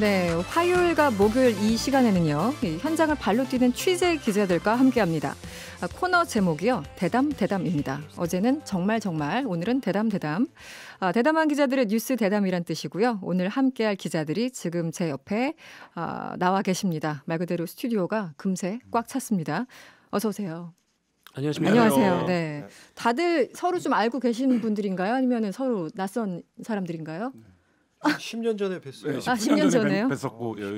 네, 화요일과 목요일 이 시간에는요. 현장을 발로 뛰는 취재 기자들과 함께합니다. 아, 코너 제목이요. 대담 대담입니다. 어제는 정말 정말, 오늘은 대담 대담. 아, 대담한 기자들의 뉴스 대담이란 뜻이고요. 오늘 함께할 기자들이 지금 제 옆에 아, 나와 계십니다. 말 그대로 스튜디오가 금세 꽉 찼습니다. 어서 오세요. 안녕하십니까. 안녕하세요. 네, 다들 서로 좀 알고 계신 분들인가요? 아니면 서로 낯선 사람들인가요? 네. 10년 전에 뵀어요. 네, 10년, 아, 10년 전에 요 뵀었고 네.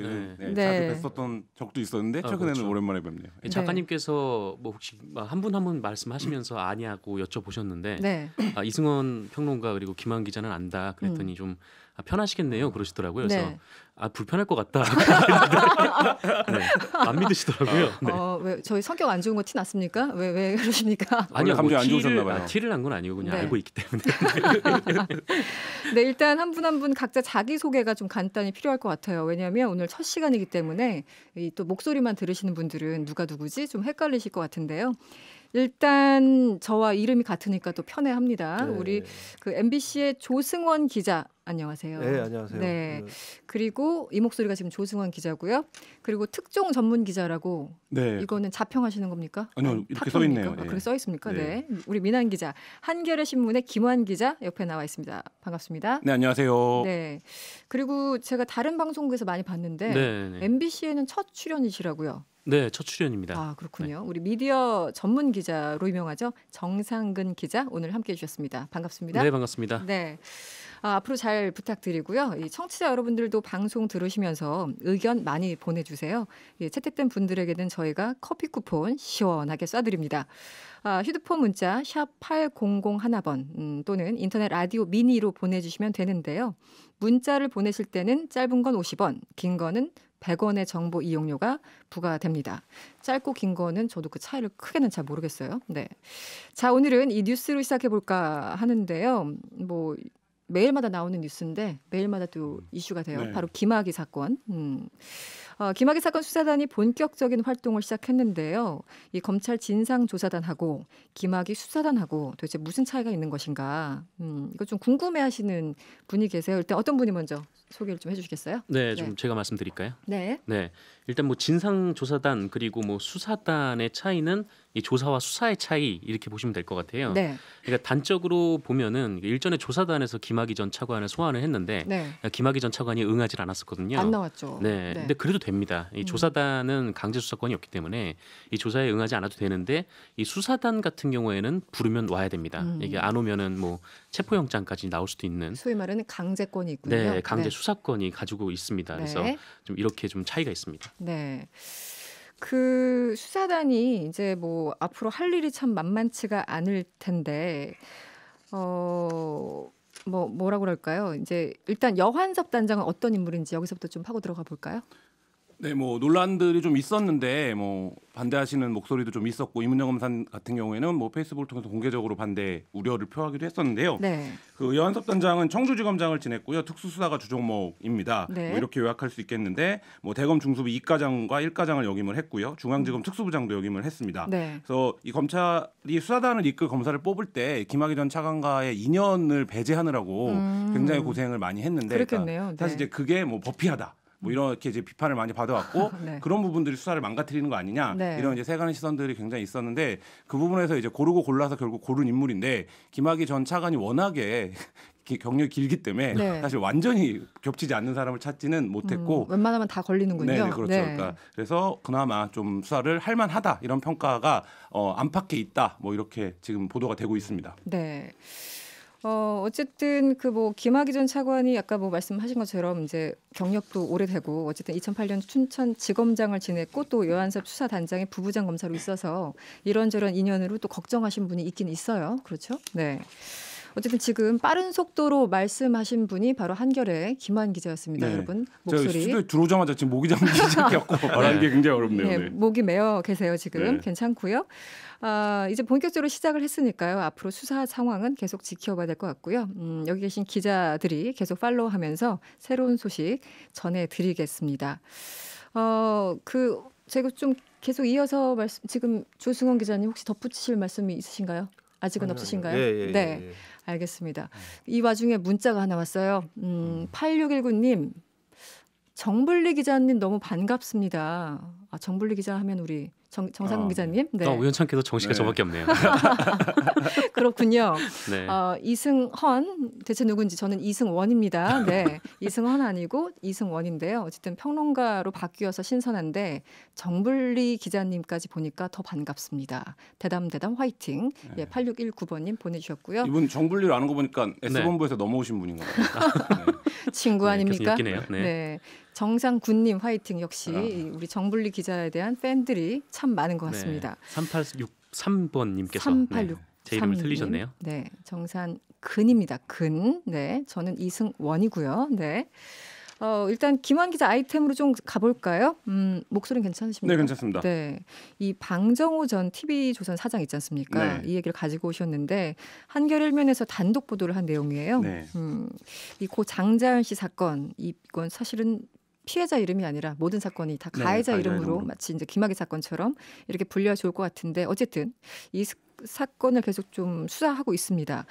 네. 네. 자주 네. 뵀었던 적도 있었는데 아, 최근에는 아, 그렇죠. 오랜만에 뵙네요. 네. 작가님께서 뭐 혹시 한분 한 분 말씀하시면서 아니하고 여쭤보셨는데 네. 아, 이승원 평론가 그리고 김한 기자는 안다 그랬더니 음. 좀 아, 편하시겠네요 그러시더라고요. 그래서 아 불편할 것 같다. 네, 안 믿으시더라고요. 어, 네. 어, 왜 저희 성격 안 좋은 거 티 났습니까? 왜 왜 그러십니까? 아니요, 뭐 감정 뭐안 좋으셨나 봐요. 아, 티를 난 건 아니고 그냥 네. 알고 있기 때문에. 네, 일단 한 분 한 분 각자 자기 소개가 좀 간단히 필요할 것 같아요. 왜냐하면 오늘 첫 시간이기 때문에 이또 목소리만 들으시는 분들은 누가 누구지 좀 헷갈리실 것 같은데요. 일단 저와 이름이 같으니까 또 편해합니다. 네. 우리 그 MBC의 조승원 기자 안녕하세요. 네, 안녕하세요. 네. 네. 그리고 이 목소리가 지금 조승환 기자고요. 그리고 특종 전문 기자라고 네. 이거는 자평하시는 겁니까? 아니요, 이렇게 써 있네요. 아, 그렇게 예. 써 있습니까? 네. 네. 우리 민한 기자, 한겨레 신문의 김환 기자 옆에 나와 있습니다. 반갑습니다. 네, 안녕하세요. 네. 그리고 제가 다른 방송국에서 많이 봤는데 네, 네, 네. MBC에는 첫 출연이시라고요. 네, 첫 출연입니다. 아, 그렇군요. 우리 미디어 전문 기자로 유명하죠. 정상근 기자 오늘 함께 해 주셨습니다. 반갑습니다. 네, 반갑습니다. 네. 아, 앞으로 잘 부탁드리고요. 이 청취자 여러분들도 방송 들으시면서 의견 많이 보내주세요. 예, 채택된 분들에게는 저희가 커피 쿠폰 시원하게 쏴드립니다. 아, 휴대폰 문자 샵 8001번 음, 또는 인터넷 라디오 미니로 보내주시면 되는데요. 문자를 보내실 때는 짧은 건 50원, 긴 거는 100원의 정보 이용료가 부과됩니다. 짧고 긴 거는 저도 그 차이를 크게는 잘 모르겠어요. 네. 자, 오늘은 이 뉴스로 시작해 볼까 하는데요. 뭐 매일마다 나오는 뉴스인데 매일마다 또 음. 이슈가 돼요. 네. 바로 김학의 사건. 음. 어, 김학의 사건 수사단이 본격적인 활동을 시작했는데요. 이 검찰 진상조사단하고 김학의 수사단하고 도대체 무슨 차이가 있는 것인가? 음, 이거 좀 궁금해하시는 분이 계세요. 일단 어떤 분이 먼저 소개를 좀 해주시겠어요? 네, 네. 좀 네. 제가 말씀드릴까요? 네. 네, 일단 뭐 진상조사단 그리고 뭐 수사단의 차이는 이 조사와 수사의 차이 이렇게 보시면 될 것 같아요. 네. 그러니까 단적으로 보면은 일전에 조사단에서 김학의 전 차관을 소환을 했는데 네. 김학의 전 차관이 응하지 않았었거든요. 안 나왔죠. 네. 네. 근데 그래도 됩니다. 이 음. 조사단은 강제 수사권이 없기 때문에 이 조사에 응하지 않아도 되는데 이 수사단 같은 경우에는 부르면 와야 됩니다. 음. 이게 안 오면은 뭐 체포영장까지 나올 수도 있는 소위 말하는 강제권이 있군요. 네, 강제 네. 수사권이 가지고 있습니다. 네. 그래서 좀 이렇게 좀 차이가 있습니다. 네. 그 수사단이 이제 뭐 앞으로 할 일이 참 만만치가 않을 텐데 어. 뭐 뭐라 고 그럴까요? 이제 일단 여환섭 단장은 어떤 인물인지 여기서부터 좀 파고 들어가 볼까요? 네, 뭐 논란들이 좀 있었는데 뭐 반대하시는 목소리도 좀 있었고 이문영 검사 같은 경우에는 뭐 페이스북을 통해서 공개적으로 반대 우려를 표하기도 했었는데요. 네. 그 여한섭 단장은 청주지검장을 지냈고요. 특수수사가 주종목입니다. 네. 뭐 이렇게 요약할 수 있겠는데 뭐 대검 중수부 이과장과 일과장을 역임을 했고요. 중앙지검 특수부장도 역임을 했습니다. 네. 그래서 이 검찰이 수사단을 이끌 검사를 뽑을 때 김학의 전 차관과의 인연을 배제하느라고 음. 굉장히 고생을 많이 했는데 그러니까 사실 네. 이제 그게 뭐법피하다 뭐 이렇게 이제 비판을 많이 받아왔고 네. 그런 부분들이 수사를 망가뜨리는 거 아니냐 네. 이런 이제 세간의 시선들이 굉장히 있었는데 그 부분에서 이제 고르고 골라서 결국 고른 인물인데 김학의 전 차관이 워낙에 경력이 길기 때문에 네. 사실 완전히 겹치지 않는 사람을 찾지는 못했고 음, 웬만하면 다 걸리는군요. 네, 네, 그렇죠. 네. 그러니까 그래서 그나마 좀 수사를 할만하다 이런 평가가 어, 안팎에 있다 뭐 이렇게 지금 보도가 되고 있습니다. 네. 어, 어쨌든 그 뭐 김학의 전 차관이 아까 뭐 말씀하신 것처럼 이제 경력도 오래되고 어쨌든 2008년 춘천 지검장을 지냈고 또여한섭 수사단장의 부부장 검사로 있어서 이런저런 인연으로 또 걱정하신 분이 있긴 있어요. 그렇죠? 네. 어쨌든 지금 빠른 속도로 말씀하신 분이 바로 한결의 김한 기자였습니다. 네. 여러분 목소리 스 들어오자마자 지금 목이 잠기 시작했고 말하는 게 굉장히 어렵네요. 네. 네. 목이 메어 계세요 지금 네. 괜찮고요. 아, 이제 본격적으로 시작을 했으니까요. 앞으로 수사 상황은 계속 지켜봐야 될 것 같고요. 음, 여기 계신 기자들이 계속 팔로우하면서 새로운 소식 전해드리겠습니다. 어, 그 제가 좀 계속 이어서 말씀 지금 조승원 기자님 혹시 덧붙이실 말씀이 있으신가요? 아직은 아니요, 없으신가요? 아니요. 예, 예, 네. 예, 예. 알겠습니다. 네. 이 와중에 문자가 하나 왔어요. 음, 8619님, 음. 정블리 기자님 너무 반갑습니다. 아, 정블리 기자 하면 우리 정, 아, 정상훈 어. 기자님. 네. 어, 우연찮게도 정씨가 네. 저밖에 없네요. 그렇군요. 네. 어, 이승헌 대체 누군지 저는 이승원입니다. 네, 이승헌 아니고 이승원인데요. 어쨌든 평론가로 바뀌어서 신선한데 정불리 기자님까지 보니까 더 반갑습니다. 대담 대담 화이팅. 네. 예, 8619번님 보내주셨고요. 이분 정불리를 아는 거 보니까 네. S본부에서 넘어오신 분인가 봐요. 친구 네, 아닙니까? 네, 네요 네. 네. 정상 군님 화이팅 역시 아. 우리 정불리 기자에 대한 팬들이 참 많은 것 네. 같습니다. 네. 3863번 님께서 386. 네. 제 이름을 3님. 틀리셨네요. 네. 정산 근입니다. 근. 네. 저는 이승원이고요. 네. 어, 일단 김환 기자 아이템으로 좀 가볼까요? 음, 목소리는 괜찮으십니까? 네, 괜찮습니다. 네, 이방정우전 TV조선 사장 있지 않습니까? 네. 이 얘기를 가지고 오셨는데 한겨레일면에서 단독 보도를 한 내용이에요. 네. 음, 이고 장자연 씨 사건 이건 사실은 피해자 이름이 아니라 모든 사건이 다 네, 가해자, 네, 이름으로, 이름으로 마치 이제 김학의 사건처럼 이렇게 불려가 좋을 것 같은데 어쨌든 이 사건을 계속 좀 수사하고 있습니다.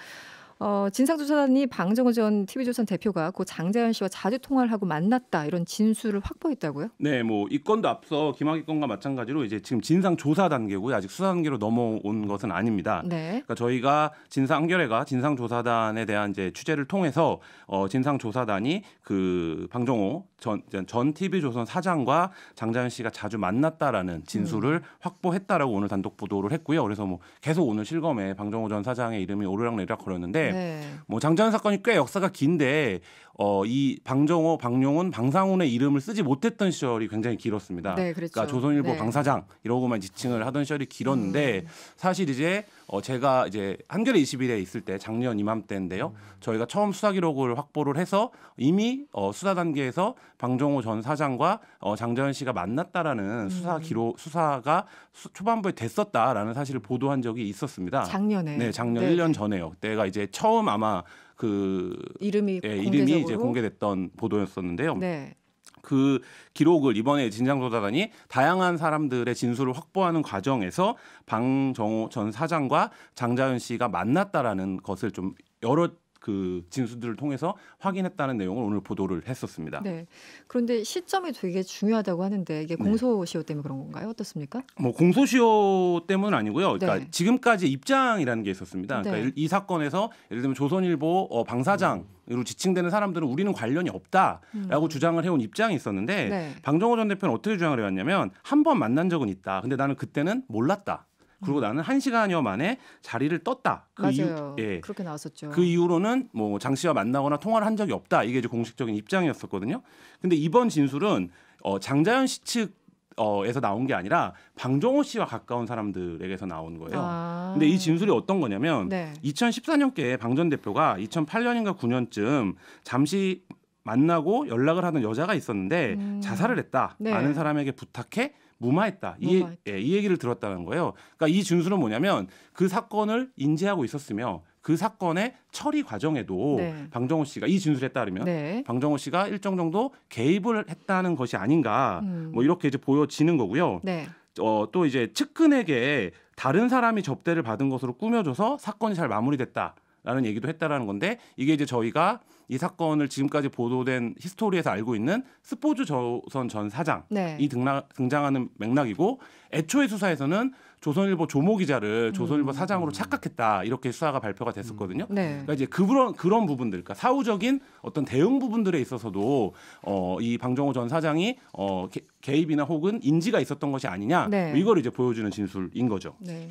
어, 진상조사단이 방정호 전 TV조선 대표가 고 장자연 씨와 자주 통화를 하고 만났다 이런 진술을 확보했다고요? 네, 뭐이 건도 앞서 김학의 건과 마찬가지로 이제 지금 진상 조사 단계고 아직 수사 단계로 넘어온 것은 아닙니다. 네. 그러니까 저희가 진상 결레가 진상 조사단에 대한 이제 취재를 통해서 어, 진상 조사단이 그 방정호 전, 전 TV조선 사장과 장자연 씨가 자주 만났다라는 진술을 음. 확보했다라고 오늘 단독 보도를 했고요. 그래서 뭐 계속 오늘 실검에 방정호 전 사장의 이름이 오르락내리락 걸렸는데 네. 뭐 장자연 사건이 꽤 역사가 긴데 어, 이 방정호, 방용훈, 방상훈의 이름을 쓰지 못했던 시절이 굉장히 길었습니다. 네, 그렇죠. 그러니까 조선일보 네. 방사장 이러고만 지칭을 하던 시절이 길었는데 음. 사실 이제 어, 제가 이제 한겨레 21에 있을 때 작년 이맘때인데요. 음. 저희가 처음 수사 기록을 확보를 해서 이미 어, 수사 단계에서 방정호 전 사장과 어, 장자연 씨가 만났다라는 음. 수사 기록 수사가 수, 초반부에 됐었다라는 사실을 보도한 적이 있었습니다. 작년에. 네, 작년 네. 1년 전에요. 그때가 이제 처음 아마 그 이름이 예, 이름이 이제 공개됐던 보도였었는데요. 네. 그 기록을 이번에 진상조사단이 다양한 사람들의 진술을 확보하는 과정에서 방정호 전 사장과 장자연 씨가 만났다라는 것을 좀 여러 그 진수들을 통해서 확인했다는 내용을 오늘 보도를 했었습니다. 네. 그런데 시점이 되게 중요하다고 하는데 이게 네. 공소시효 때문에 그런 건가요? 어떻습니까? 뭐 공소시효 때문 아니고요. 그러니까 네. 지금까지 입장이라는 게 있었습니다. 그러니까 네. 이 사건에서 예를 들면 조선일보 어, 방사장 음. 으로 지칭되는 사람들은 우리는 관련이 없다라고 음. 주장을 해온 입장이 있었는데 네. 방정호 전 대표는 어떻게 주장을 해왔냐면 한 번 만난 적은 있다. 근데 나는 그때는 몰랐다. 그리고 나는 한 시간여 만에 자리를 떴다. 그 맞아요. 이후, 예. 그렇게 나왔었죠. 그 이후로는 뭐장 씨와 만나거나 통화를 한 적이 없다. 이게 이제 공식적인 입장이었었거든요. 근데 이번 진술은 어, 장자연 씨 측. 어에서 나온 게 아니라 방정호 씨와 가까운 사람들에게서 나온 거예요. 아. 근데 이 진술이 어떤 거냐면 네. 2014년께 방전 대표가 2008년인가 9년쯤 잠시 만나고 연락을 하던 여자가 있었는데 음. 자살을 했다. 네. 아는 사람에게 부탁해 무마했다. 이, 예, 이 얘기를 들었다는 거예요. 그러니까 이 준수는 뭐냐면 그 사건을 인지하고 있었으며 그 사건의 처리 과정에도 네. 방정호 씨가 이 진술에 따르면 네. 방정호 씨가 일정 정도 개입을 했다는 것이 아닌가 음. 뭐 이렇게 이제 보여지는 거고요. 네. 어, 또 이제 측근에게 다른 사람이 접대를 받은 것으로 꾸며줘서 사건이 잘 마무리됐다라는 얘기도 했다라는 건데 이게 이제 저희가 이 사건을 지금까지 보도된 히스토리에서 알고 있는 스포츠 조선 전 사장이 네. 등락, 등장하는 맥락이고 애초에 수사에서는 조선일보 조모 기자를 음. 조선일보 음. 사장으로 착각했다 이렇게 수사가 발표가 됐었거든요. 음. 네. 그러니까 이제 그런 그런 부분들, 그러니까 사후적인 어떤 대응 부분들에 있어서도 어, 이 방정호 전 사장이 어, 개, 개입이나 혹은 인지가 있었던 것이 아니냐 네. 뭐 이걸 이제 보여주는 진술인 거죠. 네.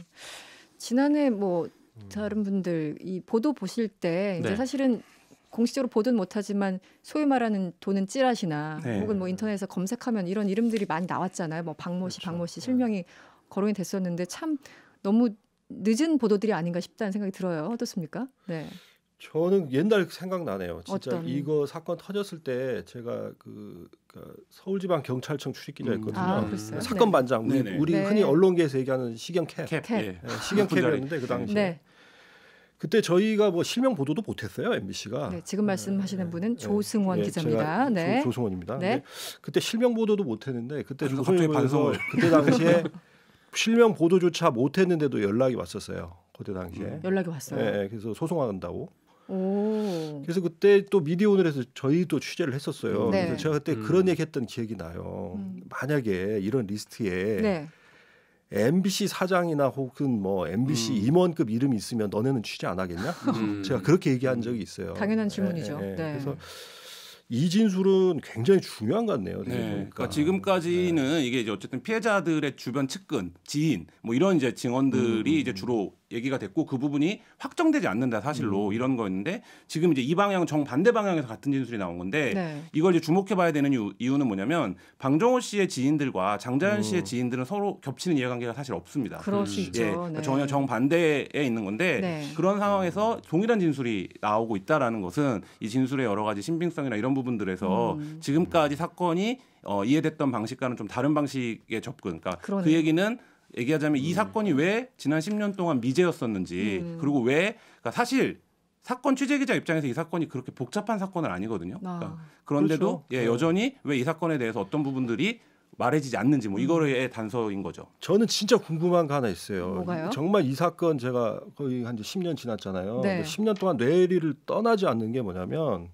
지난해 뭐 음. 다른 분들 이 보도 보실 때 이제 네. 사실은 공식적으로 보든 못하지만 소위 말하는 돈은 찌라시나 네. 혹은 뭐 인터넷에서 검색하면 이런 이름들이 많이 나왔잖아요. 뭐 박모 씨, 그렇죠. 박모 씨 네. 실명이 거론이 됐었는데 참 너무 늦은 보도들이 아닌가 싶다는 생각이 들어요. 어떻습니까? 네. 저는 옛날 생각나네요. 진짜 어떤... 이거 사건 터졌을 때 제가 그, 그 서울지방경찰청 출입기자였거든요. 음. 아, 사건 네. 반장 우리, 우리 네. 흔히 언론계에서 얘기하는 시경 캡, 캡. 예. 그 네. 시경 캡이었는데 그 당시에 네. 그때 저희가 뭐 실명 보도도 못했어요 MBC가. 네, 지금 네, 말씀하시는 네, 분은 네, 조승원 예, 기자입니다. 네, 조, 승원입니다 네. 그때 실명 보도도 못했는데 그때 조선일보에 그때 당시에 실명 보도조차 못했는데도 연락이 왔었어요. 그때 당시에 음, 연락이 왔어요. 네, 그래서 소송한다고. 오. 그래서 그때 또 미디어 오늘에서 저희 도 취재를 했었어요. 음. 네. 그래서 제가 그때 음. 그런 얘기했던 기억이 나요. 음. 만약에 이런 리스트에 네. MBC 사장이나 혹은 뭐 MBC 음. 임원급 이름이 있으면 너네는 취재 안 하겠냐? 음. 제가 그렇게 얘기한 적이 있어요. 당연한 예, 질문이죠. 네, 네. 네. 그래서 이진술은 굉장히 중요한 것 같네요. 네. 그러니까 지금까지는 네. 이게 이제 어쨌든 피해자들의 주변 측근, 지인 뭐 이런 이제 증언들이 음. 음 이제 음. 주로 얘기가 됐고 그 부분이 확정되지 않는다 사실로 음. 이런 거였는데 지금 이제 이 방향 정 반대 방향에서 같은 진술이 나온 건데 네. 이걸 이제 주목해봐야 되는 이유, 는 뭐냐면 방정호 씨의 지인들과 장자연 음. 씨의 지인들은 서로 겹치는 이해관계가 사실 없습니다. 그럴 음. 수 음. 예, 그러니까 네. 전혀 정 반대에 있는 건데 네. 그런 상황에서 음. 동일한 진술이 나오고 있다라는 것은 이 진술의 여러 가지 신빙성이나 이런 부분들에서 음. 지금까지 사건이 어, 이해됐던 방식과는 좀 다른 방식의 접근. 그러니까 그 그러네요. 그 얘기는 얘기하자면 음. 이 사건이 왜 지난 10년 동안 미제였었는지 음. 그리고 왜 그러니까 사실 사건 취재 기자 입장에서 이 사건이 그렇게 복잡한 사건은 아니거든요. 아. 그러니까 그런데도 그렇죠. 예, 네. 여전히 왜 이 사건에 대해서 어떤 부분들이 말해지지 않는지 뭐 이거의 음. 단서인 거죠. 저는 진짜 궁금한 거 하나 있어요. 뭐가요? 정말 이 사건 제가 거의 한 10년 지났잖아요. 네. 10년 동안 뇌리를 떠나지 않는 게 뭐냐면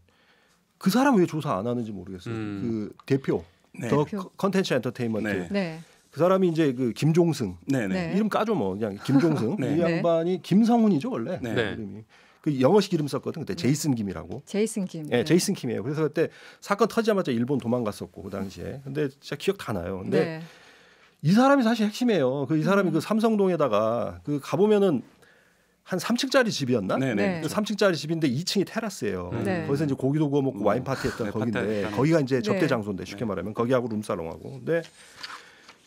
그 사람 왜 조사 안 하는지 모르겠어요. 음. 그 대표 네. 더 컨텐츠 엔터테인먼트. 네. 네. 그 사람이 이제 그 김종승 네네. 네. 네. 이름 까줘 뭐 그냥 김종승 네. 이 네. 양반이 김성훈이죠 원래 네. 그 이름이 그 영어식 이름 썼거든 그때 제이슨 김이라고 제이슨 김 예, 네, 제이슨 김이에요 그래서 그때 사건 터지자마자 일본 도망갔었고 그 당시에 근데 진짜 기억 다 나요 근데 네. 이 사람이 사실 핵심이에요 그 이 사람이 음. 그 삼성동에다가 그 가보면은 한 3층짜리 집이었나? 네네. 3층짜리 집인데 2층이 테라스예요. 음. 네. 거기서 이제 고기도 구워 먹고 와인 파티 했던 음. 거기인데 거기가 이제 접대 장소인데 쉽게 말하면 거기하고 룸살롱하고. 근데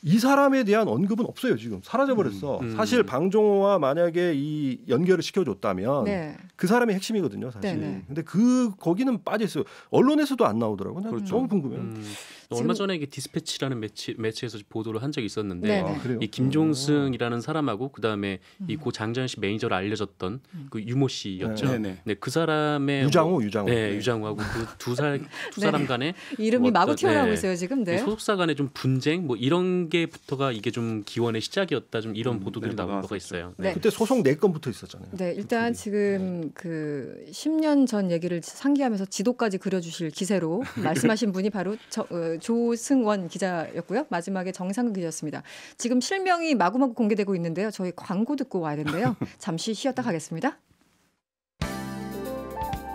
이 사람에 대한 언급은 없어요 지금 사라져버렸어. 음, 음. 사실 방종호와 만약에 이 연결을 시켜줬다면 네. 그 사람이 핵심이거든요 사실. 네네. 네. 근데 그 거기는 빠져있어요. 언론에서도 안 나오더라고요. 그렇죠. 너무 궁금해요. 음. 얼마 전에 이게 디스패치라는 매체 매체에서 보도를 한 적이 있었는데 네, 아, 네. 이 김종승이라는 음. 사람하고 그 다음에 이고 음. 장자연 씨 매니저로 알려졌던 음. 그 유모 씨였죠. 네네. 네, 그 사람의 유장호 뭐 유장호. 네, 네. 유장호하고 그 두 살 두 사람 간의 이름이 뭐 어떤, 마구 튀어나오고 있어요 지금. 네. 그 소속사 간의 좀 분쟁 뭐 이런 단계부터가 이게 좀 기원의 시작이었다 좀 이런 음, 보도들이 네, 나온 바가 있어요. 네. 그때 소송 네 건부터 있었잖아요. 네, 그 일단 지금 네. 그 10년 전 얘기를 상기하면서 지도까지 그려주실 기세로 말씀하신 분이 바로 저, 어, 조승원 기자였고요. 마지막에 정상 기자였습니다. 지금 실명이 마구마구 공개되고 있는데요. 저희 광고 듣고 와야 되는데요. 잠시 쉬었다 가겠습니다.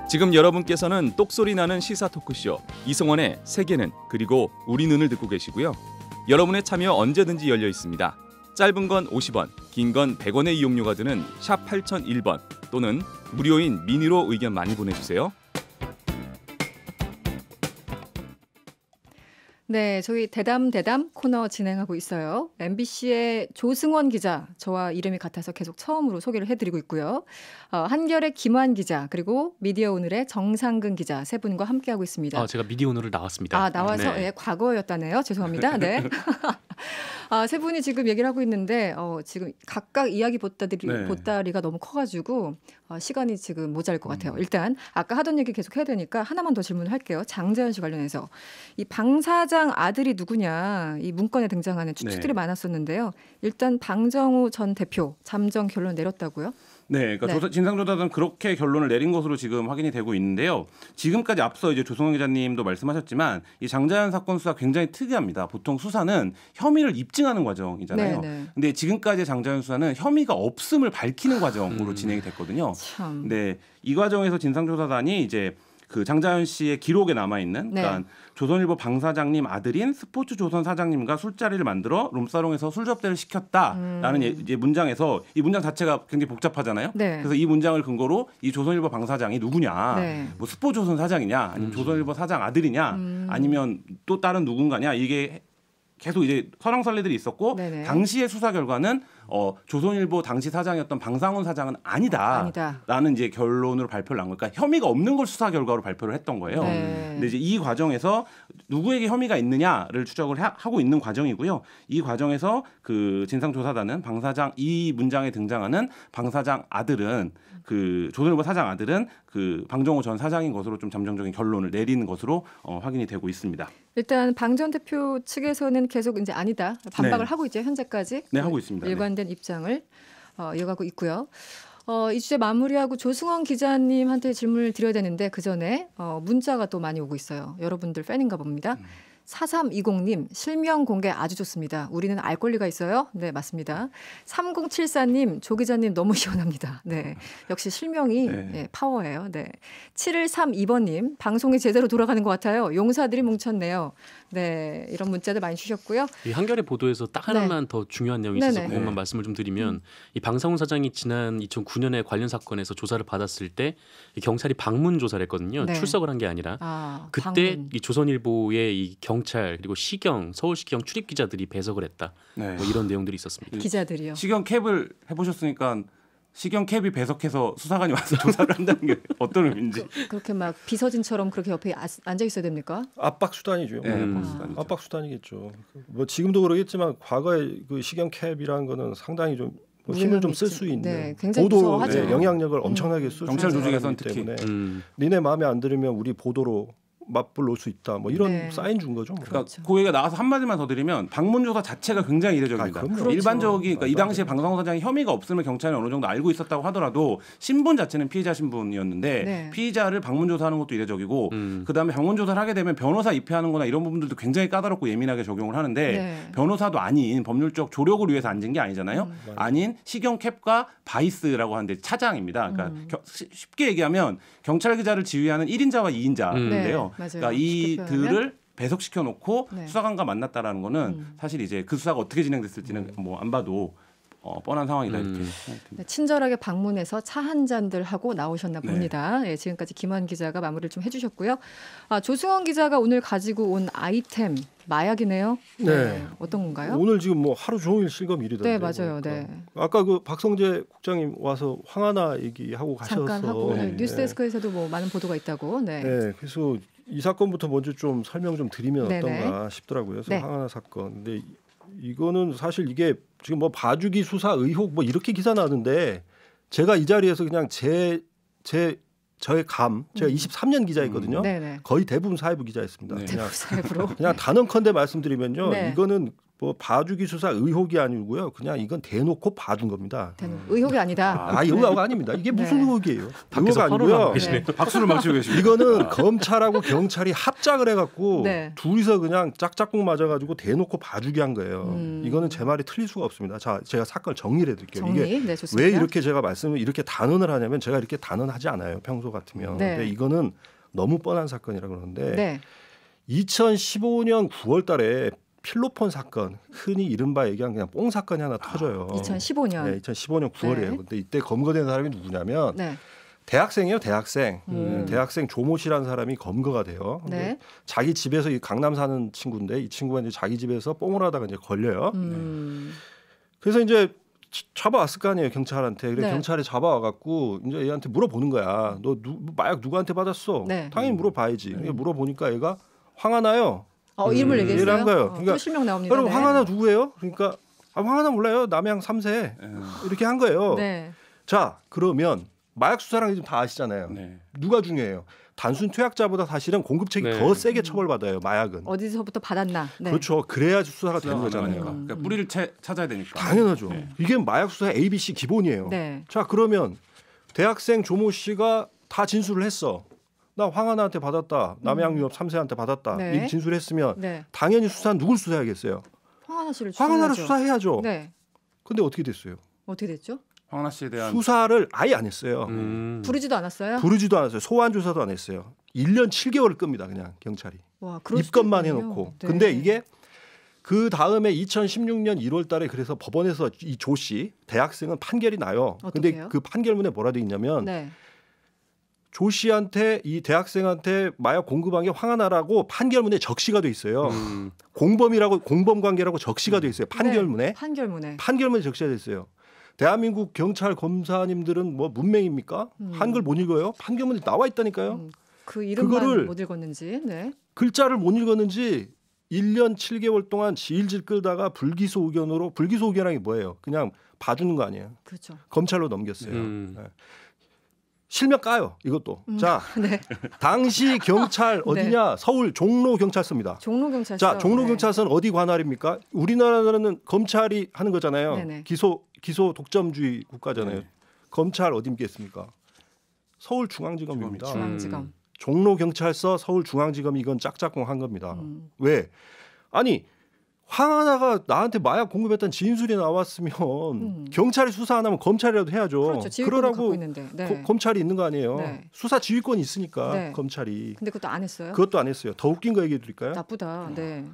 지금 여러분께서는 똑소리 나는 시사 토크쇼 이승원의 세계는 그리고 우리 눈을 듣고 계시고요. 여러분의 참여 언제든지 열려 있습니다. 짧은 건 50원, 긴 건 100원의 이용료가 드는 샵 8001번 또는 무료인 미니로 의견 많이 보내주세요. 네, 저희 대담 대담 코너 진행하고 있어요. MBC의 조승원 기자, 저와 이름이 같아서 계속 처음으로 소개를 해드리고 있고요. 어, 한결의 김환 기자, 그리고 미디어 오늘의 정상근 기자 세 분과 함께하고 있습니다. 아, 제가 미디어 오늘을 나왔습니다. 아, 나와서 네. 예, 과거였다네요. 죄송합니다. 네. 아, 세 분이 지금 얘기를 하고 있는데 어, 지금 각각 이야기 보따리, 네. 보따리가 너무 커가지고 어, 시간이 지금 모자랄 것 같아요. 음. 일단 아까 하던 얘기 계속 해야 되니까 하나만 더 질문을 할게요. 장재현 씨 관련해서 이 방사장 아들이 누구냐 이 문건에 등장하는 추측들이 네. 많았었는데요. 일단 방정우 전 대표 잠정 결론 내렸다고요? 네, 그러니까 네. 진상조사단 은 그렇게 결론을 내린 것으로 지금 확인이 되고 있는데요. 지금까지 앞서 이제 조성현 기자님도 말씀하셨지만 이 장자연 사건 수사 굉장히 특이합니다. 보통 수사는 혐의를 입증하는 과정이잖아요. 네, 네. 근데 지금까지 장자연 수사는 혐의가 없음을 밝히는 과정으로 음. 진행이 됐거든요. 참. 네, 이 과정에서 진상조사단이 이제 그 장자연 씨의 기록에 남아 있는 네. 그러니까 조선일보 방사장님 아들인 스포츠 조선 사장님과 술자리를 만들어 롬사롱에서 술접대를 시켰다라는 음. 예, 문장에서 이 문장 자체가 굉장히 복잡하잖아요. 네. 그래서 이 문장을 근거로 이 조선일보 방사장이 누구냐, 네. 뭐 스포 츠 조선 사장이냐, 아니면 음. 조선일보 사장 아들이냐, 음. 아니면 또 다른 누군가냐 이게 계속 이제 설왕설래들이 있었고 네네. 당시의 수사 결과는 어, 조선일보 당시 사장이었던 방상훈 사장은 아니다. 어, 라는 이제 결론으로 발표를 한 거니까 그러니까 혐의가 없는 걸 수사 결과로 발표를 했던 거예요. 네. 근데 이제 이 과정에서 누구에게 혐의가 있느냐를 추적을 하, 고 있는 과정이고요. 이 과정에서 그 진상조사단은 방 사장 이 문장에 등장하는 방 사장 아들은 그 조선일보 사장 아들은 그 방정호 전 사장인 것으로 좀 잠정적인 결론을 내리는 것으로 어, 확인이 되고 있습니다. 일단 방전 대표 측에서는 계속 이제 아니다 반박을 네. 하고 있죠 현재까지. 네 하고 있습니다. 네. 일관된 네. 입장을 어, 이어가고 있고요. 어, 이 주제 마무리하고 조승원 기자님한테 질문을 드려야 되는데 그 전에 어, 문자가 또 많이 오고 있어요. 여러분들 팬인가 봅니다. 음. 4320님, 실명 공개 아주 좋습니다. 우리는 알 권리가 있어요? 네, 맞습니다. 3074님, 조 기자님 너무 시원합니다. 네. 역시 실명이 네. 네, 파워예요. 네. 7132번님, 방송이 제대로 돌아가는 것 같아요. 용사들이 뭉쳤네요. 네. 이런 문자들 많이 주셨고요. 이 한겨레 보도에서 딱 하나만 네. 더 중요한 내용이 있어서 네네. 그것만 네. 말씀을 좀 드리면 음. 이 방상훈 사장이 지난 2009년에 관련 사건에서 조사를 받았을 때 경찰이 방문 조사를 했거든요. 네. 출석을 한 게 아니라 아, 그때 방문. 이 조선일보의 이경 경찰 그리고 시경 서울시경 출입 기자들이 배석을 했다. 네. 뭐 이런 내용들이 있었습니다. 기자들이요. 시경 캡을 해보셨으니까 시경 캡이 배석해서 수사관이 와서 조사를 한다는 게 어떤 의미인지. 그, 렇게막 비서진처럼 그렇게 옆에 아, 앉아 있어야 됩니까? 압박 수단이죠. 네, 음. 압박 수단이겠죠. 뭐 지금도 그러겠지만 과거에 그 시경 캡이라는 거는 상당히 좀뭐 힘을 좀 쓸 수 있는 네, 보도 네, 영향력을 엄청나게 쓸 수 있는 때문에 음. 니네 마음에 안 들으면 우리 보도로 맞불 놓을 수 있다. 뭐 이런 네. 사인 준 거죠. 뭐. 그러니까 그렇죠. 그 얘기가 나와서한 마디만 더 드리면 방문조사 자체가 굉장히 이례적입니다. 아, 그렇죠. 일반적이 그러니까 이 당시에 방송사장이 혐의가 없으면 경찰이 어느 정도 알고 있었다고 하더라도 신분 자체는 피의자 신분이었는데 네. 피의자를 방문조사하는 것도 이례적이고 음. 그다음에 방문조사를 하게 되면 변호사 입회하는거나 이런 부분들도 굉장히 까다롭고 예민하게 적용을 하는데 네. 변호사도 아닌 법률적 조력을 위해서 앉은 게 아니잖아요. 음, 아닌 시경캡과 바이스라고 하는데 차장입니다. 그러니까 음. 겨, 쉽게 얘기하면 경찰 기자를 지휘하는 1인자와 2인자인데요. 그러니까 이들을 배속시켜 놓고 네. 수사관과 만났다라는 거는 음. 사실 이제 그 수사가 어떻게 진행됐을지는 음. 뭐안 봐도 어, 뻔한 상황이다 음. 이렇게 네, 친절하게 방문해서 차 한 잔들 하고 나오셨나 네. 봅니다. 네. 예, 지금까지 김한 기자가 마무리를 좀 해주셨고요. 아, 조승원 기자가 오늘 가지고 온 아이템 마약이네요. 네. 네. 어떤 건가요? 오늘 지금 뭐 하루 종일 실검 일이던데. 네 맞아요. 그러니까. 네. 아까 그 박성재 국장님 와서 황하나 얘기하고 가셔서 잠깐 하고 네, 네. 뉴스데스크에서도 뭐 많은 보도가 있다고. 네. 네. 그래서 이 사건부터 먼저 좀 설명 좀 드리면 네네. 어떤가 싶더라고요. 네. 하나 사건. 근데 이거는 사실 이게 지금 뭐 봐주기 수사 의혹 뭐 이렇게 기사 나는데 제가 이 자리에서 그냥 제 제 저의 감 제가 23년 음. 기자였거든요. 음. 거의 대부분 사회부 기자였습니다. 네. 그냥, 대부분 사회부로 그냥 단언컨대 말씀드리면요. 네. 이거는 뭐 봐주기 수사 의혹이 아니고요. 그냥 이건 대놓고 봐준 겁니다. 대놓고. 의혹이 아니다. 아, 아, 의혹 아닙니다. 이게 무슨 네. 의혹이에요? 의혹 아니고요. 네. 박수를 맞추고 계십니다. 이거는 검찰하고 경찰이 합작을 해갖고 네. 둘이서 그냥 짝짝꿍 맞아가지고 대놓고 봐주기 한 거예요. 음. 이거는 제 말이 틀릴 수가 없습니다. 자, 제가 사건을 정리를 해드릴게요. 정리? 이게 네, 왜 이렇게 제가 말씀을 이렇게 단언을 하냐면 제가 이렇게 단언하지 않아요. 평소 같으면. 네. 근데 이거는 너무 뻔한 사건이라 그러는데 2015년 9월 달에 필로폰 사건, 흔히 이른바 얘기한 그냥 뽕 사건이 하나 터져요. 2015년. 아, 네, 2015년 9월이에요. 네. 근데 이때 검거된 사람이 누구냐면 네. 대학생이에요, 대학생. 음. 네, 대학생 조모 씨라는 사람이 검거가 돼요. 네. 자기 집에서 이 강남 사는 친구인데 이 친구가 이제 자기 집에서 뽕을 하다가 이제 걸려요. 음. 네. 그래서 이제 잡아왔을 거 아니에요 경찰한테 그래 네. 경찰에 잡아와갖고 이제 얘한테 물어보는 거야 너 누, 뭐 마약 누구한테 받았어 네. 당연히 물어봐야지 음. 물어보니까 얘가 황하 나요 어, 이름을 음, 얘기했어요. 한 거예요. 어, 그러니까 실명 나옵니다. 여러 네. 황하나 누구예요? 그러니까 아, 황하나 몰라요. 남양 3세 이렇게 한 거예요. 네. 자 그러면 마약 수사랑 지금 다 아시잖아요. 네. 누가 중요해요? 단순 투약자보다 사실은 공급책이 네. 더 세게 처벌받아요. 마약은 어디서부터 받았나? 네. 그렇죠. 그래야 수사가 되는 거잖아요. 그러니까 음. 뿌리를 채, 찾아야 되니까. 당연하죠. 네. 이게 마약 수사 ABC 기본이에요. 네. 자 그러면 대학생 조모 씨가 다 진술을 했어. 나 황하나한테 받았다. 남양유업 음. 3세한테 받았다. 네. 이렇 진술했으면 네. 당연히 수사 누굴 수사해야겠어요. 황하나 씨를 황하나를 수사해야죠. 네. 근데 어떻게 됐어요? 어떻게 됐죠? 황하나 씨에 대한 수사를 아예 안 했어요. 음. 부르지도 않았어요? 부르지도 않았어요. 소환 조사도 안 했어요. 1년 7개월을 끕니다. 그냥 경찰이. 와, 입건만 해 놓고. 네. 근데 이게 그 다음에 2016년 1월 달에 그래서 법원에서 이 조 씨 대학생은 판결이 나요. 어떡해 근데 그 판결문에 뭐라 돼 있냐면 네. 조 씨한테 이 대학생한테 마약 공급한 게 황하나라고 판결문에 적시가 돼 있어요. 음. 공범이라고 공범 관계라고 적시가 돼 있어요. 음. 판결문에. 네, 판결문에. 판결문에 적시가 돼 있어요. 대한민국 경찰 검사님들은 뭐 문맹입니까? 음. 한글 못 읽어요? 판결문에 나와 있다니까요. 음. 그 이름만 못 읽었는지. 네. 글자를 못 읽었는지 1년 7개월 동안 질질 끌다가 불기소 의견으로 불기소 의견이 뭐예요? 그냥 봐주는 거 아니에요. 그렇죠. 검찰로 넘겼어요. 음. 네. 실명 까요. 이것도. 음. 자, 네. 당시 네. 경찰 어디냐? 네. 서울 종로 경찰서입니다. 종로 경찰서. 자, 종로 네. 경찰서는 네. 어디 관할입니까? 우리나라는 검찰이 하는 거잖아요. 네네. 기소 기소 독점주의 국가잖아요. 네. 검찰 어디있겠습니까? 서울 중앙지검입니다. 중앙지검. 음. 종로 경찰서 서울 중앙지검이 이건 짝짝꿍 한 겁니다. 음. 왜? 아니 황하나가 나한테 마약 공급했던 진술이 나왔으면 음. 경찰이 수사 안 하면 검찰이라도 해야죠. 그렇죠. 그러라고 네. 거, 검찰이 있는 거 아니에요. 네. 수사 지휘권이 있으니까 네. 검찰이. 근데 그것도 안 했어요. 그것도 안 했어요. 더 웃긴 거 얘기해 드릴까요? 나쁘다. 네.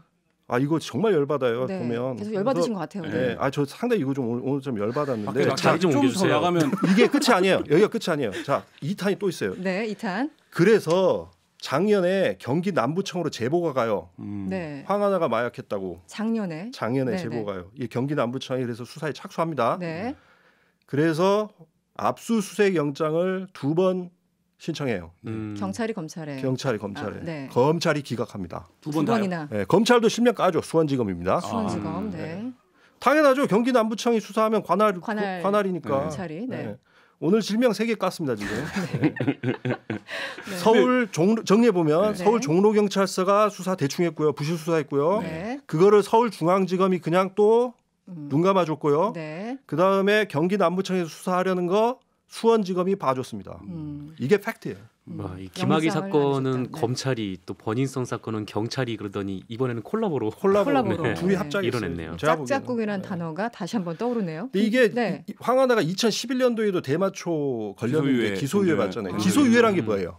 아 이거 정말 열받아요 네. 보면 계속 열받으신 것 같아요. 네, 아 저 상당히 이거 좀 오늘, 오늘 좀 열받았는데 자좀옮겨주세 나가면 이게 끝이 아니에요. 여기가 끝이 아니에요. 자 2탄이 또 있어요. 네, 2탄. 그래서 작년에 경기 남부청으로 제보가 가요. 음. 네. 황하나가 마약했다고. 작년에. 작년에 네네. 제보가요. 네. 이 경기 남부청에 그래서 수사에 착수합니다. 네. 음. 그래서 압수수색 영장을 두 번 신청해요. 음. 음. 경찰이 검찰에. 경찰이 아, 검찰에. 아, 네. 검찰이 기각합니다. 두, 번두번이 네, 검찰도 실명 까죠. 수원지검입니다. 수원지검. 아. 네. 당연하죠. 경기 남부청이 수사하면 관할 관할, 이니까 네. 검찰이. 네. 오늘 질명 세 개 깠습니다 지금. 네. 서울 네. 종 정리해 보면 네. 서울 종로 경찰서가 수사 대충했고요, 부실 수사했고요. 네. 그거를 서울중앙지검이 그냥 또눈 음. 감아줬고요. 네. 그 다음에 경기 남부청에서 수사하려는 거 수원지검이 봐줬습니다. 음. 이게 팩트예요. 음. 와, 뭐, 이 김학의 사건은 네. 검찰이 또 버닝썬 사건은 경찰이 그러더니 이번에는 콜라보로 콜라보로 네. 둘이 네. 합작 이일어났네요 짝짝꿍이라는 네. 단어가 다시 한번 떠오르네요. 이게 네. 황하나가 2011년도에도 대마초 걸렸는데 기소유예, 기잖아요 네. 기소유예란 게 음. 뭐예요?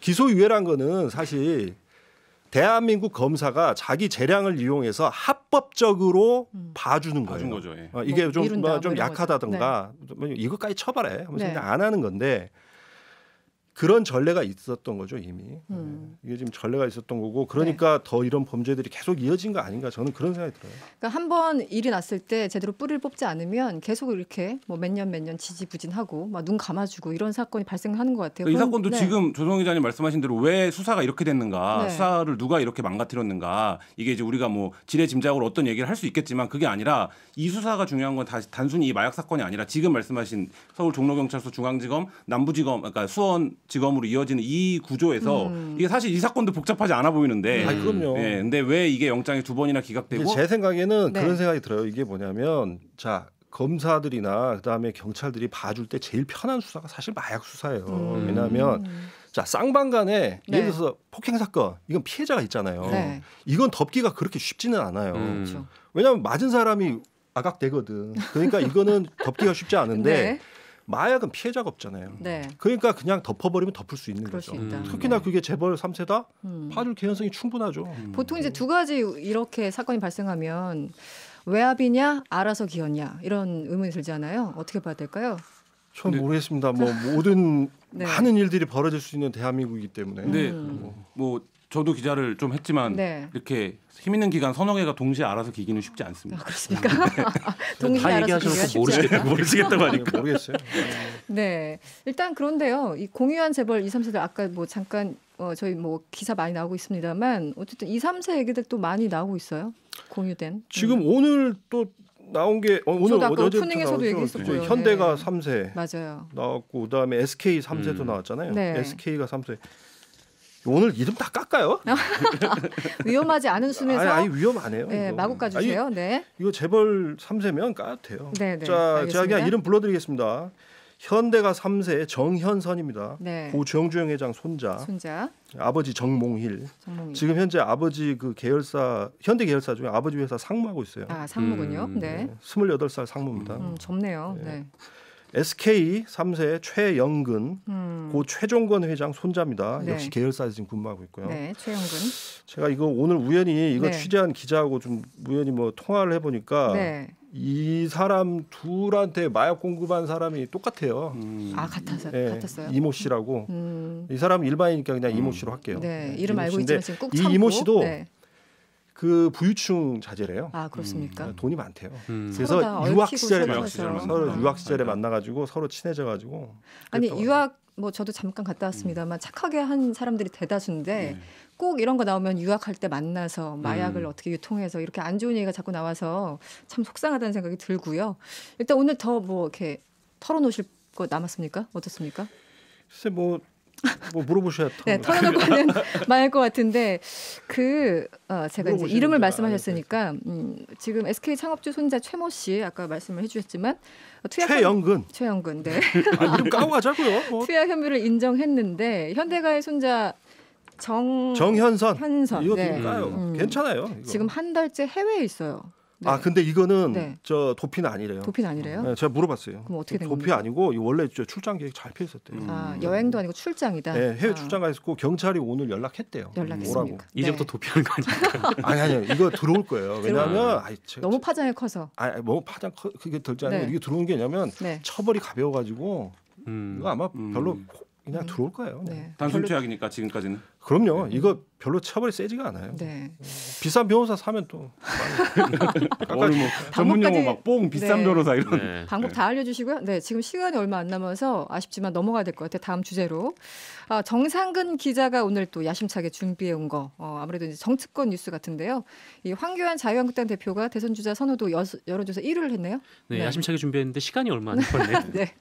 기소유예란 거는 사실 대한민국 검사가 자기 재량을 이용해서 합법적으로 음. 봐주는 거예요. 거죠, 예. 어, 이게 뭐, 좀좀 뭐 약하다든가 네. 이것까지 처벌해. 하면서 네. 그냥 안 하는 건데 그런 전례가 있었던 거죠 이미 음. 네. 이게 지금 전례가 있었던 거고 그러니까 네. 더 이런 범죄들이 계속 이어진 거 아닌가 저는 그런 생각이 들어요. 그러니까 한 번 일이 났을 때 제대로 뿌리를 뽑지 않으면 계속 이렇게 뭐 몇 년 몇 년 지지부진하고 막 눈 감아주고 이런 사건이 발생하는 것 같아요. 그러니까 이 사건도 네. 지금 조성 기자님 말씀하신 대로 왜 수사가 이렇게 됐는가 네. 수사를 누가 이렇게 망가뜨렸는가 이게 이제 우리가 뭐지뢰 짐작으로 어떤 얘기를 할 수 있겠지만 그게 아니라 이 수사가 중요한 건 다, 단순히 이 마약 사건이 아니라 지금 말씀하신 서울 종로경찰서 중앙지검 남부지검 그러니까 수원 직업으로 이어지는 이 구조에서 음. 이게 사실 이 사건도 복잡하지 않아 보이는데. 음. 아, 그럼요. 예, 근데 왜 이게 영장이 두 번이나 기각되고? 제 생각에는 네. 그런 생각이 들어요. 이게 뭐냐면 자 검사들이나 그다음에 경찰들이 봐줄 때 제일 편한 수사가 사실 마약 수사예요. 음. 왜냐하면 자 쌍방간에 네. 예를 들어서 폭행 사건 이건 피해자가 있잖아요. 네. 이건 덮기가 그렇게 쉽지는 않아요. 음. 그렇죠. 왜냐하면 맞은 사람이 아각되거든. 그러니까 이거는 덮기가 쉽지 않은데. 네. 마약은 피해자가 없잖아요. 네. 그러니까 그냥 덮어버리면 덮을 수 있는 거죠. 음. 특히나 음. 그게 재벌 3세다 음. 봐줄 개연성이 충분하죠. 음. 보통 이제 두 가지 이렇게 사건이 발생하면 외압이냐 알아서 기었냐 이런 의문이 들잖아요. 어떻게 봐야 될까요? 전 네. 모르겠습니다. 뭐 모든 네. 많은 일들이 벌어질 수 있는 대한민국이기 때문에. 네. 음. 뭐, 뭐 저도 기자를 좀 했지만 네. 이렇게 힘 있는 기간 서너 개가 동시에 알아서 기기는 쉽지 않습니다. 아, 그렇습니까? 동시에 알아서 기기가 모르겠다. 모르시겠다고 네, 하니까 모르겠어요. 네. 네, 일단 그런데요. 이 공유한 재벌 2, 3세들 아까 뭐 잠깐 어, 저희 뭐 기사 많이 나오고 있습니다만 어쨌든 2, 3세 얘기들 또 많이 나오고 있어요. 공유된. 지금 음. 오늘 또 나온 게 어, 오늘 어제 푸닝에서도 얘기했었고요. 네. 현대가 네. 3세 맞아요. 나왔고 그다음에 SK 3세도 음. 나왔잖아요. 네. SK가 3세. 오늘 이름 다 깎아요? 위험하지 않은 순에서 아니, 아니 위험 안 해요. 네, 마구까지 주세요. 네. 이거 재벌 3세면 까도 돼요. 네, 네. 자, 알겠습니다. 제가 그냥 이름 불러드리겠습니다. 현대가 3세 의 정현선입니다. 네. 고 정주영 회장 손자. 손자. 아버지 정몽일. 정몽일. 지금 현재 아버지 그 계열사 현대 계열사 중에 아버지 회사 상무하고 있어요. 아 상무군요. 음. 네. 28살 상무입니다. 음, 젊네요. 네. 네. SK 3세 최영근 음. 고 최종건 회장 손자입니다. 네. 역시 계열사에서 지금 근무하고 있고요. 네, 최영근. 제가 이거 오늘 우연히 이거 네. 취재한 기자하고 좀 우연히 뭐 통화를 해보니까 네. 이 사람 둘한테 마약 공급한 사람이 똑같아요. 음. 아 같아서 네, 같았어요. 이모 씨라고 음. 이 사람 일반이니까 그냥 이모 씨로 할게요. 네, 예, 이름 알고 있지만 지금 꾹 참고. 이 이모 씨도 네. 그 부유층 자제래요. 아 그렇습니까? 음. 예, 돈이 많대요. 음. 그래서 유학 시절에 만나 서로 유학 시절에 만나가지고 서로 친해져가지고 아니 유학 뭐 저도 잠깐 갔다 왔습니다만 음. 착하게 한 사람들이 대다수인데 네. 꼭 이런 거 나오면 유학할 때 만나서 마약을 음. 어떻게 유통해서 이렇게 안 좋은 얘기가 자꾸 나와서 참 속상하다는 생각이 들고요. 일단 오늘 더 뭐 이렇게 털어놓으실 거 남았습니까? 어떻습니까? 글쎄 뭐뭐 물어보셔야 네, 털놓고는 말할 것 같은데 그 어, 제가 이제 이름을 말씀하셨으니까 아, 네, 네. 음, 지금 SK 창업주 손자 최모 씨 아까 말씀을 해주셨지만 어, 투약 최영근 최영근 네 아, 까고 가자고요 뭐. 투약 혐의를 인정했는데 현대가의 손자 정 정현선 현선 이거 네. 까요 음, 괜찮아요 이거. 지금 한 달째 해외에 있어요. 아 네. 근데 이거는 네. 저 도피는 아니래요. 도피는 아니래요? 네, 제가 물어봤어요. 그럼 어떻게 된 도피 아니고 원래 출장 계획 잘 피했었대요. 아, 음. 아 여행도 아니고 출장이다. 네, 해외 아. 출장 가 있었고 경찰이 오늘 연락했대요. 연락했습니까? 오라고. 네. 이제부터 도피하는 거 아니야? 아니 아니 이거 들어올 거예요. 왜냐하면 아니, 제, 너무 파장이 커서. 아 너무 뭐 파장 커, 게 덜지 않아요. 네. 이게 들어온 게냐면 처벌이 가벼워가지고 음. 이거 아마 음. 별로 그냥 음. 들어올 거예요. 네. 네. 단순 최악이니까 지금까지는. 그럼요. 네. 이거 별로 처벌이 세지가 않아요. 네. 비싼 변호사 사면 또 오늘 뭐 전문 용어 막 뽕 비싼 네. 변호사 이런 네. 방법 다 알려주시고요. 네, 지금 시간이 얼마 안 남아서 아쉽지만 넘어가야 될 것 같아요. 다음 주제로 아, 정상근 기자가 오늘 또 야심차게 준비해 온거 어, 아무래도 이제 정치권 뉴스 같은데요. 이 황교안 자유한국당 대표가 대선 주자 선호도 여, 여론조사 1위를 했네요. 네, 야심차게 준비했는데 시간이 얼마 안 남았네요. 네.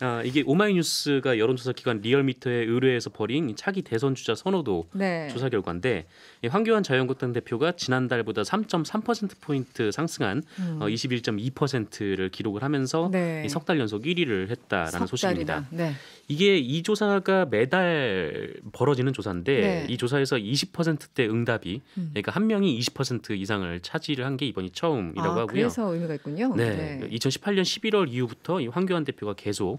아, 이게 오마이뉴스가 여론조사 기관 리얼미터의의뢰에서 벌인 차기 대선 주자 선호도 네. 조사 결과인데 황교안 자유한국당 대표가 지난달보다 3.3% 포인트 상승한 음. 어, 21.2%를 기록을 하면서 네. 석달 연속 1위를 했다라는 소식입니다. 네. 이게 이 조사가 매달 벌어지는 조사인데 네. 이 조사에서 20%대 응답이 음. 그러니까 한 명이 20% 이상을 차지를 한 게 이번이 처음이라고 아, 하고요. 그래서 의미가 있군요. 네, 네. 2018년 11월 이후부터 이 황교안 대표가 계속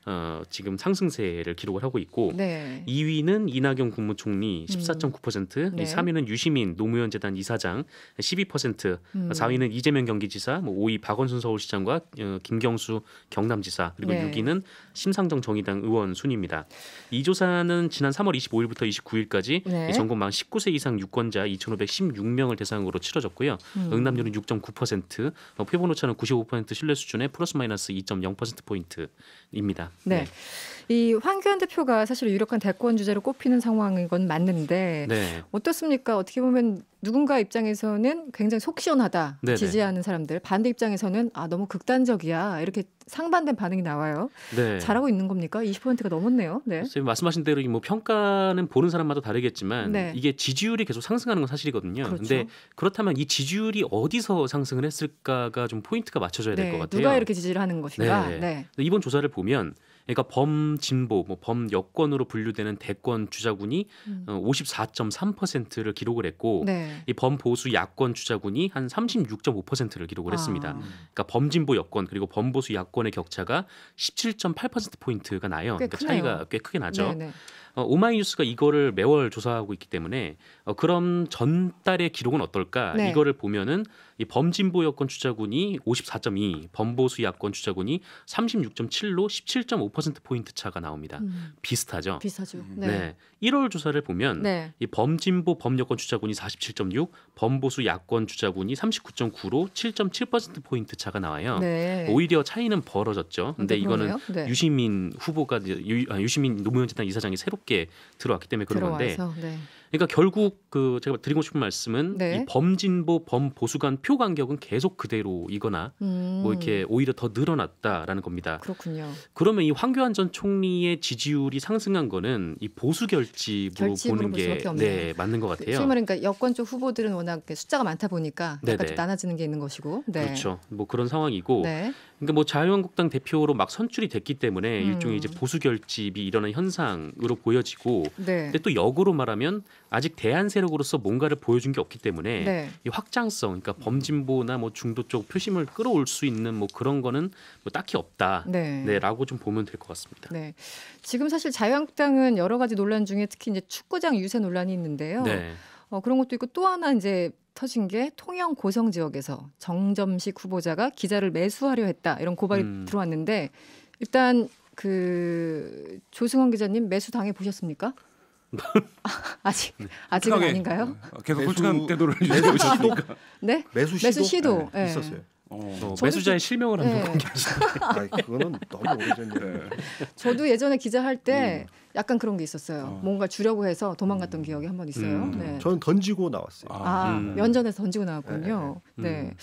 어, 지금 상승세를 기록을 하고 있고 네. 2위는 이낙연 국무총리 14.9%, 음. 네. 3위는 유시민 노무현 재단 이사장 12%, 음. 4위는 이재명 경기지사, 뭐 5위 박원순 서울시장과 어, 김경수 경남지사 그리고 네. 6위는 심상정 정의당 의원 순입니다. 이 조사는 지난 3월 25일부터 29일까지 네. 전국만 19세 이상 유권자 2,516명을 대상으로 치러졌고요. 음. 응답률은 6.9%, 어, 뭐 표본 오차는 95% 신뢰 수준의 플러스 마이너스 2.0% 포인트입니다. 있 네. 네. 이 황교안 대표가 사실 유력한 대권 주자로 꼽히는 상황인 건 맞는데 네. 어떻습니까? 어떻게 보면 누군가 입장에서는 굉장히 속 시원하다 네네. 지지하는 사람들 반대 입장에서는 아 너무 극단적이야 이렇게 상반된 반응이 나와요. 네. 잘하고 있는 겁니까? 20%가 넘었네요. 네. 지금 말씀하신 대로 뭐 평가는 보는 사람마다 다르겠지만 네. 이게 지지율이 계속 상승하는 건 사실이거든요. 그런데 그렇죠. 그렇다면 이 지지율이 어디서 상승을 했을까가 좀 포인트가 맞춰져야 될것 네. 같아요. 누가 이렇게 지지를 하는 것인가? 네. 네. 이번 조사를 보면 그러니까 범진보, 뭐 범여권으로 분류되는 대권 주자군이 음. 54.3%를 어, 기록을 했고 네. 이 범보수 야권 주자군이 한 36.5%를 기록을 아. 했습니다. 그러니까 범진보 여권 그리고 범보수 야권의 격차가 17.8% 포인트가 나요. 그러니까 차이가 꽤 크게 나죠. 어, 오마이뉴스가 이거를 매월 조사하고 있기 때문에 어, 그럼 전달의 기록은 어떨까 네. 이거를 보면은 이 범진보 여권 주자군이 54.2, 범보수 야권 주자군이 36.7로 17.5% 포인트 차가 나옵니다. 음. 비슷하죠. 비슷하죠. 음. 네. 네. 1월 조사를 보면 네. 이 범진보 범여권 주자군이 47.6, 범보수 야권 주자군이 39.9로 7.7% 포인트 차가 나와요. 네. 오히려 차이는 벌어졌죠. 근데 이거는 네. 유시민 후보가 유, 아, 시민 노무현 재단 이사장이 새롭게 들어왔기 때문에 그런 건데. 네. 그러니까 결국 그 제가 드리고 싶은 말씀은 네. 이 범진보 범보수 간 표 간격은 계속 그대로이거나 뭐 음. 뭐 이렇게 오히려 더 늘어났다라는 겁니다. 그렇군요. 그러면 이 황교안 전 총리의 지지율이 상승한 거는 이 보수 결 결집으로, 결집으로 보는 게 네, 맞는 것 같아요. 말해 그러니까 여권 쪽 후보들은 워낙 숫자가 많다 보니까 네, 약간 좀 네. 나눠지는 게 있는 것이고. 네. 그렇죠. 뭐 그런 상황이고 네. 그러니까 뭐 자유한국당 대표로 막 선출이 됐기 때문에 음. 일종의 이제 보수 결집이 일어난 현상으로 보여지고 네. 근데 또 역으로 말하면 아직 대한 세력으로서 뭔가를 보여준 게 없기 때문에 네. 이 확장성 그러니까 범진보나 뭐 중도 쪽 표심을 끌어올 수 있는 뭐 그런 거는 뭐 딱히 없다. 네. 네라고 좀 보면 될 것 같습니다. 네. 지금 사실 자유한국당은 여러 가지 논란 중에 특히 이제 축구장 유세 논란이 있는데요. 네. 어, 그런 것도 있고 또 하나 이제 터진 게 통영 고성 지역에서 정점식 후보자가 기자를 매수하려 했다 이런 고발이 음. 들어왔는데 일단 그 조승원 기자님 매수 당해 보셨습니까? 아직 네. 아직은 아닌가요? 어, 계속 매수, 솔직한 태도를 매수 시도 네 매수 시도, 매수 시도 아, 네. 예. 있었어요. 어, 어 매수자의 기... 실명을 한 네. 공개하시네. 그거는 너무 오래전 이에요 네. 저도 예전에 기자할 때 음. 약간 그런 게 있었어요. 어. 뭔가 주려고 해서 도망갔던 음. 기억이 한 번 있어요. 음. 네. 저는 던지고 나왔어요. 아, 아 음. 면전에서 던지고 나왔군요. 네. 네. 네. 음.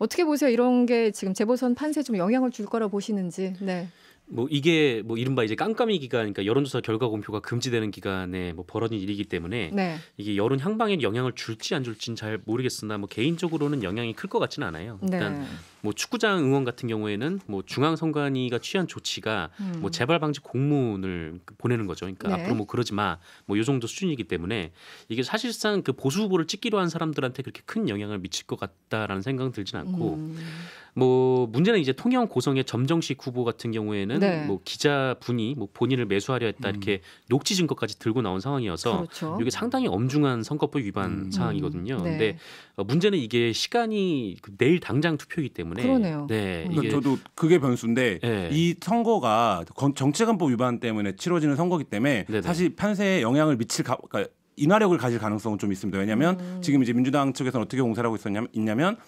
어떻게 보세요? 이런 게 지금 재보선 판세 좀 영향을 줄 거라 보시는지. 네. 뭐 이게 뭐 이른바 이제 깜깜이 기간, 그러니까 여론조사 결과 공표가 금지되는 기간에 뭐 벌어진 일이기 때문에 네. 이게 여론 향방에 영향을 줄지 안 줄지는 잘 모르겠으나 뭐 개인적으로는 영향이 클 것 같지는 않아요. 네. 일단 뭐 축구장 응원 같은 경우에는 뭐 중앙 선관위가 취한 조치가 음. 뭐 재발 방지 공문을 보내는 거죠. 그러니까 네. 앞으로 뭐 그러지 마, 뭐요 정도 수준이기 때문에 이게 사실상 그 보수 후보를 찍기로 한 사람들한테 그렇게 큰 영향을 미칠 것 같다라는 생각은 들지는 않고. 음. 뭐 문제는 이제 통영 고성의 점정식 후보 같은 경우에는 네. 뭐 기자분이 뭐 본인을 매수하려 했다 음. 이렇게 녹취 증거까지 들고 나온 상황이어서 그렇죠. 이게 상당히 엄중한 선거법 위반 음. 상황이거든요. 네. 근데 어, 문제는 이게 시간이 그 내일 당장 투표이기 때문에 그러네요. 네, 그러니까 저도 그게 변수인데 네. 이 선거가 정치관법 위반 때문에 치러지는 선거기 때문에 네네. 네. 사실 판세에 영향을 미칠 가, 그러니까 인화력을 가질 가능성은 좀 있습니다. 왜냐하면 음. 지금 이제 민주당 측에서는 어떻게 공세를 하고 있었냐면 있냐면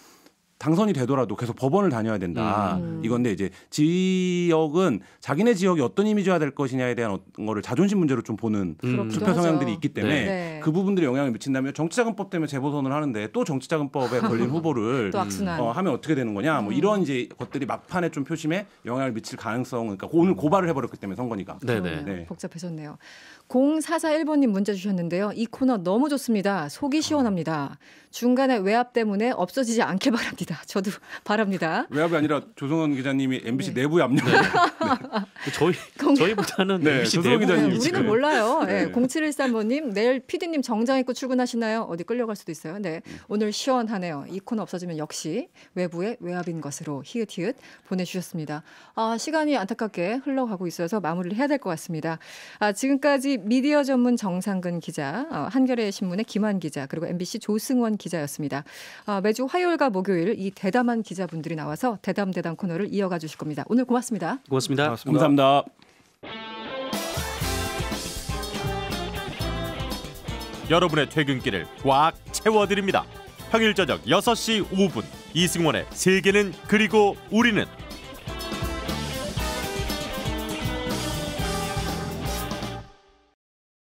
당선이 되더라도 계속 법원을 다녀야 된다. 음. 이건데 이제 지역은 자기네 지역이 어떤 이미지가 될 것이냐에 대한 거를 자존심 문제로 좀 보는 음. 투표 성향들이 있기 네. 때문에 네. 그 부분들이 영향을 미친다면 정치자금법 때문에 재보선을 하는데 또 정치자금법에 걸린 후보를 어, 하면 어떻게 되는 거냐 뭐 음. 이런 이제 것들이 막판에 좀 표심에 영향을 미칠 가능성 그러니까 오늘 고발을 해버렸기 때문에 선거니까 네네. 네. 복잡해졌네요. 0441번님 문자 주셨는데요. 이 코너 너무 좋습니다. 속이 시원합니다. 중간에 외압 때문에 없어지지 않길 바랍니다. 저도 바랍니다. 외압이 아니라 조성원 기자님이 MBC 네. 내부 압력. 네. 네. 네. 저희 저희보다는 네, MBC 내부 기자님. 우리는 몰라요. 네. 네. 0713번님 내일 PD님 정장 입고 출근하시나요? 어디 끌려갈 수도 있어요. 네. 오늘 시원하네요. 이 코너 없어지면 역시 외부의 외압인 것으로 히읗히읗 보내주셨습니다. 아 시간이 안타깝게 흘러가고 있어서 마무리를 해야 될 것 같습니다. 아 지금까지 미디어 전문 정상근 기자, 어, 한겨레 신문의 김한 기자, 그리고 MBC 조승원 기자였습니다. 어, 매주 화요일과 목요일 이 대담한 기자분들이 나와서 대담 대담 코너를 이어가 주실 겁니다. 오늘 고맙습니다. 고맙습니다. 고맙습니다. 감사합니다. 여러분의 퇴근길을 꽉 채워드립니다. 평일 저녁 6시 5분 이승원의 세계는 그리고 우리는